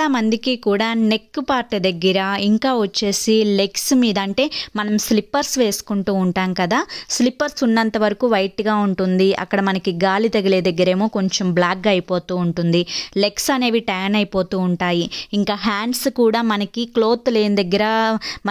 చాలా మందికి కూడా నెక్ పార్ట్ దగ్గర ఇంకా వచ్చేసి లెగ్స్ మీద అంటే మనం స్లిప్పర్స్ వేసుకుంటూ ఉంటాం కదా స్లిప్పర్స్ ఉన్నంత వరకు వైట్గా ఉంటుంది అక్కడ మనకి గాలి తగిలే దగ్గరేమో కొంచెం బ్లాక్గా అయిపోతూ ఉంటుంది లెగ్స్ అనేవి ట్యాన్ అయిపోతూ ఉంటాయి ఇంకా హ్యాండ్స్ కూడా మనకి క్లోత్ లేని దగ్గర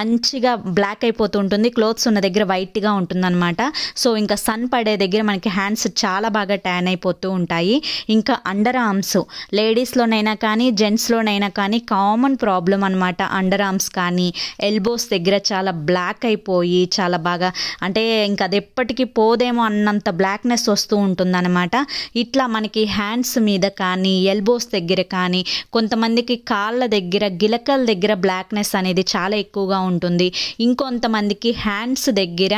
మంచిగా బ్లాక్ అయిపోతూ ఉంటుంది క్లోత్స్ ఉన్న దగ్గర వైట్గా ఉంటుందన్నమాట సో ఇంకా సన్ పడే దగ్గర మనకి హ్యాండ్స్ చాలా బాగా ట్యాన్ అయిపోతూ ఉంటాయి ఇంకా అండర్ ఆర్మ్స్ లేడీస్లోనైనా కానీ జెంట్స్లోనైనా అయినా కానీ కామన్ ప్రాబ్లం అనమాట అండర్ ఆర్మ్స్ కానీ ఎల్బోస్ దగ్గర చాలా బ్లాక్ అయిపోయి చాలా బాగా అంటే ఇంకా అది ఎప్పటికీ పోదేమో అన్నంత బ్లాక్నెస్ వస్తూ ఉంటుందన్నమాట ఇట్లా మనకి హ్యాండ్స్ మీద కానీ ఎల్బోస్ దగ్గర కానీ కొంతమందికి కాళ్ళ దగ్గర గిలకల దగ్గర బ్లాక్నెస్ అనేది చాలా ఎక్కువగా ఉంటుంది ఇంకొంతమందికి హ్యాండ్స్ దగ్గర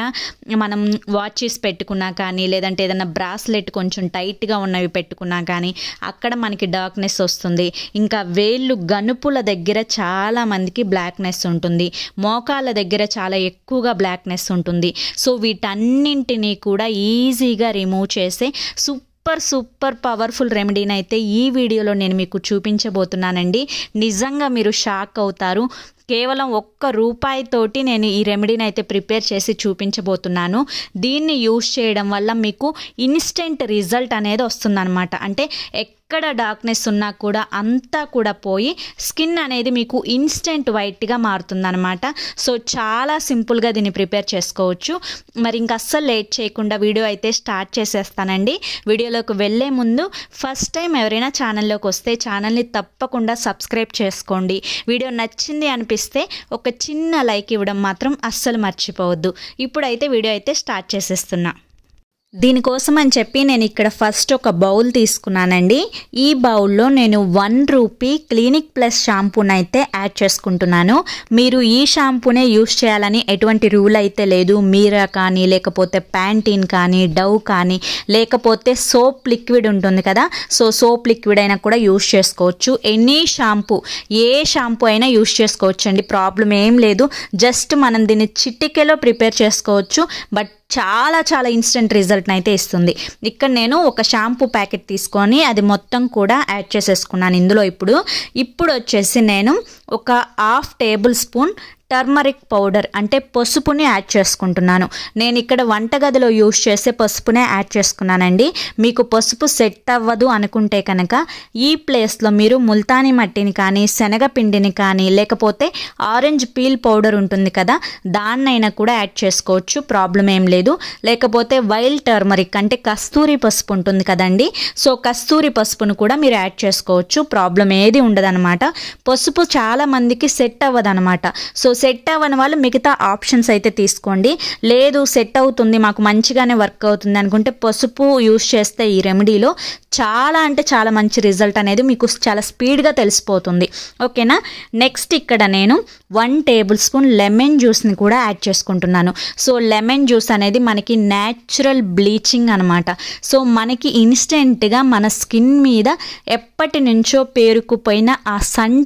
మనం వాచెస్ పెట్టుకున్నా కానీ లేదంటే ఏదైనా బ్రాస్లెట్ కొంచెం టైట్గా ఉన్నవి పెట్టుకున్నా కానీ అక్కడ మనకి డార్క్నెస్ వస్తుంది ఇంకా వేళ్ళు కళ్ళు గనుపుల దగ్గర చాలా మందికి బ్లాక్నెస్ ఉంటుంది మోకాళ్ళ దగ్గర చాలా ఎక్కువగా బ్లాక్నెస్ ఉంటుంది సో వీటన్నింటినీ కూడా ఈజీగా రిమూవ్ చేసే సూపర్ సూపర్ పవర్ఫుల్ రెమెడీని అయితే ఈ వీడియోలో నేను మీకు చూపించబోతున్నానండి నిజంగా మీరు షాక్ అవుతారు కేవలం ఒక్క రూపాయితోటి నేను ఈ రెమెడీని అయితే ప్రిపేర్ చేసి చూపించబోతున్నాను దీన్ని యూస్ చేయడం వల్ల మీకు ఇన్స్టెంట్ రిజల్ట్ అనేది వస్తుందన్నమాట అంటే ఎక్కడ డార్క్నెస్ ఉన్నా కూడా అంతా కూడా పోయి స్కిన్ అనేది మీకు ఇన్స్టెంట్ వైట్గా మారుతుందనమాట సో చాలా సింపుల్గా దీన్ని ప్రిపేర్ చేసుకోవచ్చు మరి ఇంక అస్సలు లేట్ చేయకుండా వీడియో అయితే స్టార్ట్ చేసేస్తానండి వీడియోలోకి వెళ్ళే ముందు ఫస్ట్ టైం ఎవరైనా ఛానల్లోకి వస్తే ఛానల్ని తప్పకుండా సబ్స్క్రైబ్ చేసుకోండి వీడియో నచ్చింది అనిపిస్తే నచ్చితే ఒక చిన్న లైక్ ఇవ్వడం మాత్రం అస్సలు మర్చిపోవద్దు ఇప్పుడైతే వీడియో అయితే స్టార్ట్ చేసేస్తున్నా దీనికోసం అని చెప్పి నేను ఇక్కడ ఫస్ట్ ఒక బౌల్ తీసుకున్నానండి ఈ బౌల్లో నేను వన్ రూపీ క్లినిక్ ప్లస్ షాంపూని అయితే యాడ్ చేసుకుంటున్నాను మీరు ఈ షాంపూనే యూస్ చేయాలని ఎటువంటి రూల్ అయితే లేదు మీరా కానీ లేకపోతే ప్యాంటీన్ కానీ డవ్ కానీ లేకపోతే సోప్ లిక్విడ్ ఉంటుంది కదా సో సోప్ లిక్విడ్ అయినా కూడా యూస్ చేసుకోవచ్చు ఎనీ షాంపూ ఏ షాంపూ అయినా యూస్ చేసుకోవచ్చు అండి ప్రాబ్లం ఏం లేదు జస్ట్ మనం దీన్ని చిటికెలో ప్రిపేర్ చేసుకోవచ్చు బట్ చాలా చాలా ఇన్స్టెంట్ రిజల్ట్ని అయితే ఇస్తుంది ఇక్కడ నేను ఒక షాంపూ ప్యాకెట్ తీసుకొని అది మొత్తం కూడా యాడ్ చేసేసుకున్నాను ఇందులో ఇప్పుడు ఇప్పుడు వచ్చేసి నేను ఒక half table spoon turmeric powder అంటే పసుపుని యాడ్ చేసుకుంటున్నాను నేను ఇక్కడ వంటగదిలో యూజ్ చేసే పసుపునే యాడ్ చేసుకున్నానండి మీకు పసుపు సెట్ అవ్వదు అనుకుంటే కనుక ఈ ప్లేస్లో మీరు ముల్తానీ మట్టిని కానీ శనగపిండిని కానీ లేకపోతే ఆరెంజ్ పీల్ పౌడర్ ఉంటుంది కదా దాన్నైనా కూడా యాడ్ చేసుకోవచ్చు ప్రాబ్లం ఏం లేదు లేకపోతే వైల్డ్ టర్మరిక్ అంటే కస్తూరి పసుపు ఉంటుంది కదండి సో కస్తూరి పసుపును కూడా మీరు యాడ్ చేసుకోవచ్చు ప్రాబ్లం ఏది ఉండదనమాట పసుపు చాలామందికి సెట్ అనమాట సో సెట్ అవ్వని వాళ్ళు మిగతా ఆప్షన్స్ అయితే తీసుకోండి లేదు సెట్ అవుతుంది మాకు మంచిగానే వర్క్ అవుతుంది అనుకుంటే పసుపు యూస్ చేస్తే ఈ రెమెడీలో చాలా అంటే చాలా మంచి రిజల్ట్ అనేది మీకు చాలా స్పీడ్గా తెలిసిపోతుంది ఓకేనా నెక్స్ట్ ఇక్కడ నేను వన్ టేబుల్ స్పూన్ లెమన్ జ్యూస్ని కూడా యాడ్ చేసుకుంటున్నాను సో లెమన్ జ్యూస్ అనేది మనకి న్యాచురల్ బ్లీచింగ్ అనమాట సో మనకి ఇన్స్టెంట్గా మన స్కిన్ మీద ఎప్పటి నుంచో పేరుకుపోయిన ఆ సన్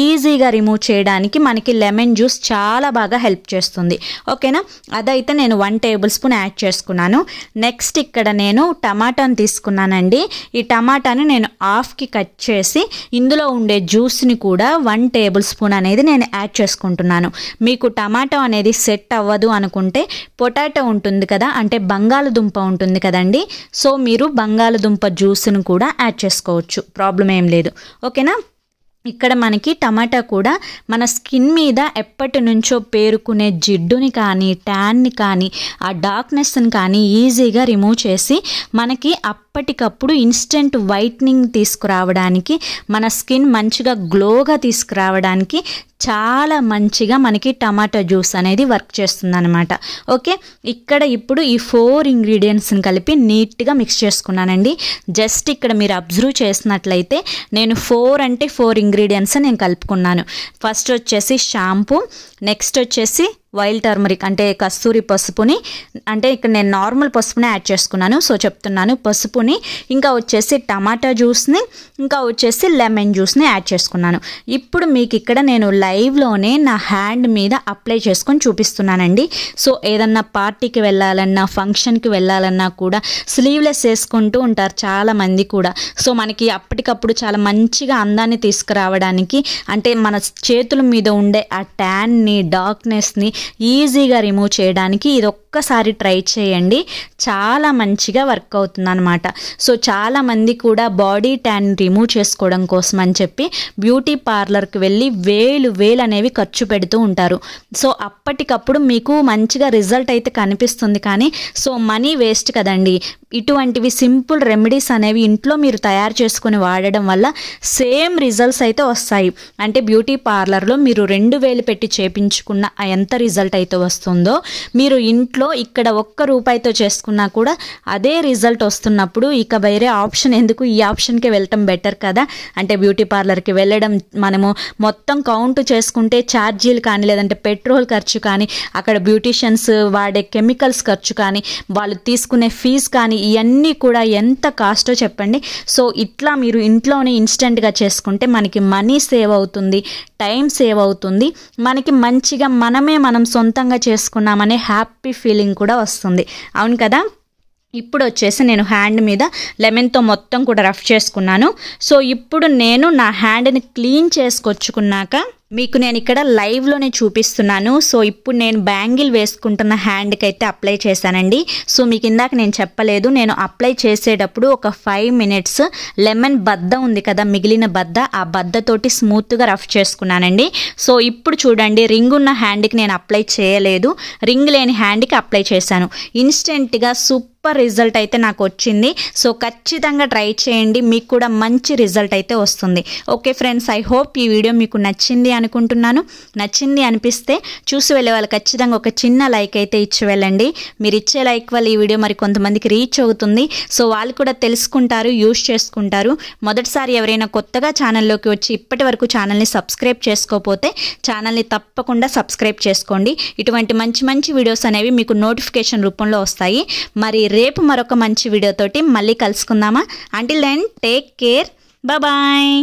ఈజీగా రిమూవ్ చేయడానికి మనకి లెమన్ లెమన్ జ్యూస్ చాలా బాగా హెల్ప్ చేస్తుంది ఓకేనా అదైతే నేను వన్ టేబుల్ స్పూన్ యాడ్ చేసుకున్నాను నెక్స్ట్ ఇక్కడ నేను టమాటాను తీసుకున్నానండి ఈ టమాటాను నేను హాఫ్కి కట్ చేసి ఇందులో ఉండే జ్యూస్ని కూడా వన్ టేబుల్ స్పూన్ అనేది నేను యాడ్ చేసుకుంటున్నాను మీకు టమాటో అనేది సెట్ అవ్వదు అనుకుంటే పొటాటో ఉంటుంది కదా అంటే బంగాళదుంప ఉంటుంది కదండి సో మీరు బంగాళదుంప జ్యూస్ను కూడా యాడ్ చేసుకోవచ్చు ప్రాబ్లం ఏం లేదు ఓకేనా ఇక్కడ మనకి టమాటా కూడా మన స్కిన్ మీద ఎప్పటి నుంచో పేరుకునే జిడ్డుని కానీ ట్యాన్ని కానీ ఆ డార్క్నెస్ని కానీ ఈజీగా రిమూవ్ చేసి మనకి ఆ ఎప్పటికప్పుడు ఇన్స్టెంట్ వైట్నింగ్ తీసుకురావడానికి మన స్కిన్ మంచిగా గ్లోగా తీసుకురావడానికి చాలా మంచిగా మనకి టమాటో జ్యూస్ అనేది వర్క్ చేస్తుంది అనమాట ఓకే ఇక్కడ ఇప్పుడు ఈ ఫోర్ ఇంగ్రీడియంట్స్ని కలిపి నీట్గా మిక్స్ చేసుకున్నానండి జస్ట్ ఇక్కడ మీరు అబ్జర్వ్ చేసినట్లయితే నేను ఫోర్ అంటే ఫోర్ ఇంగ్రీడియంట్స్ నేను కలుపుకున్నాను ఫస్ట్ వచ్చేసి షాంపూ నెక్స్ట్ వచ్చేసి వైల్డ్ టర్మరిక్ అంటే కస్తూరి పసుపుని అంటే ఇక్కడ నేను నార్మల్ పసుపుని యాడ్ చేసుకున్నాను సో చెప్తున్నాను పసుపుని ఇంకా వచ్చేసి టమాటా జ్యూస్ని ఇంకా వచ్చేసి లెమన్ జ్యూస్ని యాడ్ చేసుకున్నాను ఇప్పుడు మీకు ఇక్కడ నేను లైవ్లోనే నా హ్యాండ్ మీద అప్లై చేసుకొని చూపిస్తున్నానండి సో ఏదన్నా పార్టీకి వెళ్ళాలన్నా ఫంక్షన్కి వెళ్ళాలన్నా కూడా స్లీవ్లెస్ వేసుకుంటూ ఉంటారు చాలామంది కూడా సో మనకి అప్పటికప్పుడు చాలా మంచిగా అందాన్ని తీసుకురావడానికి అంటే మన చేతుల మీద ఉండే ఆ ట్యాన్ని డార్క్నెస్ని ఈజీగా రిమూవ్ చేయడానికి ఇది ఒక్కసారి ట్రై చేయండి చాలా మంచిగా వర్క్ అవుతుంది అనమాట సో చాలామంది కూడా బాడీ ట్యాన్ రిమూవ్ చేసుకోవడం కోసం అని చెప్పి బ్యూటీ పార్లర్కి వెళ్ళి వేలు వేలు అనేవి ఖర్చు పెడుతూ ఉంటారు సో అప్పటికప్పుడు మీకు మంచిగా రిజల్ట్ అయితే కనిపిస్తుంది కానీ సో మనీ వేస్ట్ కదండి ఇటువంటివి సింపుల్ రెమెడీస్ అనేవి ఇంట్లో మీరు తయారు చేసుకుని వాడడం వల్ల సేమ్ రిజల్ట్స్ అయితే వస్తాయి అంటే బ్యూటీ పార్లర్లో మీరు రెండు వేలు పెట్టి చేపించుకున్న ఎంత రిజల్ట్ అయితే వస్తుందో మీరు ఇంట్లో ఇక్కడ ఒక్క రూపాయితో చేసుకున్నా కూడా అదే రిజల్ట్ వస్తున్నప్పుడు ఇక వేరే ఆప్షన్ ఎందుకు ఈ ఆప్షన్కే వెళ్ళటం బెటర్ కదా అంటే బ్యూటీ పార్లర్కి వెళ్ళడం మనము మొత్తం కౌంట్ చేసుకుంటే ఛార్జీలు కానీ లేదంటే పెట్రోల్ ఖర్చు కానీ అక్కడ బ్యూటీషియన్స్ వాడే కెమికల్స్ ఖర్చు కానీ వాళ్ళు తీసుకునే ఫీజు కానీ ఇవన్నీ కూడా ఎంత కాస్టో చెప్పండి సో ఇట్లా మీరు ఇంట్లోనే ఇన్స్టెంట్గా చేసుకుంటే మనకి మనీ సేవ్ అవుతుంది టైం సేవ్ అవుతుంది మనకి మంచిగా మనమే మనం సొంతంగా చేసుకున్నామనే హ్యాపీ ఫీలింగ్ కూడా వస్తుంది అవును కదా ఇప్పుడు వచ్చేసి నేను హ్యాండ్ మీద లెమన్తో మొత్తం కూడా రఫ్ చేసుకున్నాను సో ఇప్పుడు నేను నా హ్యాండ్ని క్లీన్ చేసుకొచ్చుకున్నాక మీకు నేను ఇక్కడ లైవ్లోనే చూపిస్తున్నాను సో ఇప్పుడు నేను బ్యాంగిల్ వేసుకుంటున్న హ్యాండ్కి అయితే అప్లై చేశానండి సో మీకు ఇందాక నేను చెప్పలేదు నేను అప్లై చేసేటప్పుడు ఒక ఫైవ్ మినిట్స్ లెమన్ బద్ద ఉంది కదా మిగిలిన బద్ద ఆ బద్దతోటి స్మూత్గా రఫ్ చేసుకున్నానండి సో ఇప్పుడు చూడండి రింగ్ ఉన్న హ్యాండ్కి నేను అప్లై చేయలేదు రింగ్ లేని హ్యాండ్కి అప్లై చేశాను ఇన్స్టెంట్గా సూప్ సూపర్ రిజల్ట్ అయితే నాకు వచ్చింది సో ఖచ్చితంగా ట్రై చేయండి మీకు కూడా మంచి రిజల్ట్ అయితే వస్తుంది ఓకే ఫ్రెండ్స్ ఐ హోప్ ఈ వీడియో మీకు నచ్చింది అనుకుంటున్నాను నచ్చింది అనిపిస్తే చూసి వెళ్ళే వాళ్ళు ఖచ్చితంగా ఒక చిన్న లైక్ అయితే ఇచ్చి వెళ్ళండి మీరు ఇచ్చే లైక్ వల్ల ఈ వీడియో మరి కొంతమందికి రీచ్ అవుతుంది సో వాళ్ళు కూడా తెలుసుకుంటారు యూస్ చేసుకుంటారు మొదటిసారి ఎవరైనా కొత్తగా ఛానల్లోకి వచ్చి ఇప్పటి వరకు ఛానల్ని సబ్స్క్రైబ్ చేసుకోకపోతే ఛానల్ని తప్పకుండా సబ్స్క్రైబ్ చేసుకోండి ఇటువంటి మంచి మంచి వీడియోస్ అనేవి మీకు నోటిఫికేషన్ రూపంలో వస్తాయి మరి రేపు మరొక మంచి వీడియోతోటి మళ్ళీ కలుసుకుందామా until then take care bye